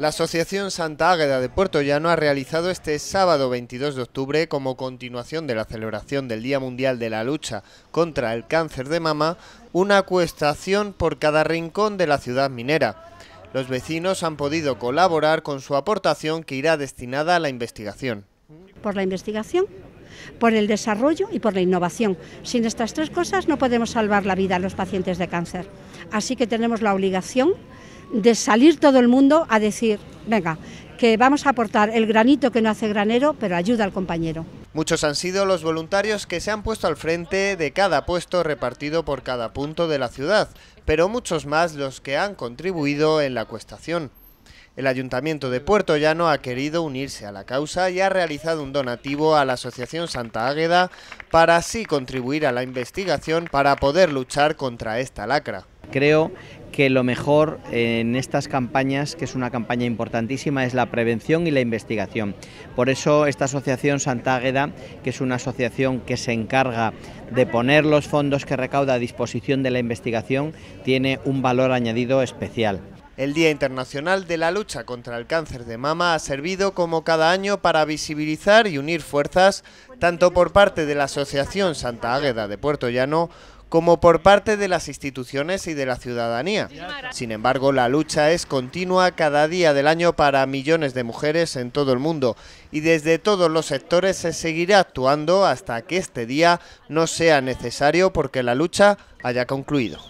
La Asociación Santa Águeda de Puerto Llano ha realizado este sábado 22 de octubre, como continuación de la celebración del Día Mundial de la Lucha contra el Cáncer de Mama, una acuestación por cada rincón de la ciudad minera. Los vecinos han podido colaborar con su aportación que irá destinada a la investigación. Por la investigación, por el desarrollo y por la innovación. Sin estas tres cosas no podemos salvar la vida a los pacientes de cáncer. Así que tenemos la obligación de salir todo el mundo a decir, venga, que vamos a aportar el granito que no hace granero, pero ayuda al compañero. Muchos han sido los voluntarios que se han puesto al frente de cada puesto repartido por cada punto de la ciudad, pero muchos más los que han contribuido en la cuestación. El Ayuntamiento de Puerto Llano ha querido unirse a la causa y ha realizado un donativo a la Asociación Santa Águeda para así contribuir a la investigación para poder luchar contra esta lacra. Creo que lo mejor eh, en estas campañas, que es una campaña importantísima, es la prevención y la investigación. Por eso esta asociación Santa que es una asociación que se encarga de poner los fondos que recauda a disposición de la investigación, tiene un valor añadido especial. El Día Internacional de la Lucha contra el Cáncer de Mama ha servido como cada año para visibilizar y unir fuerzas tanto por parte de la Asociación Santa Águeda de Puerto Llano como por parte de las instituciones y de la ciudadanía. Sin embargo, la lucha es continua cada día del año para millones de mujeres en todo el mundo y desde todos los sectores se seguirá actuando hasta que este día no sea necesario porque la lucha haya concluido.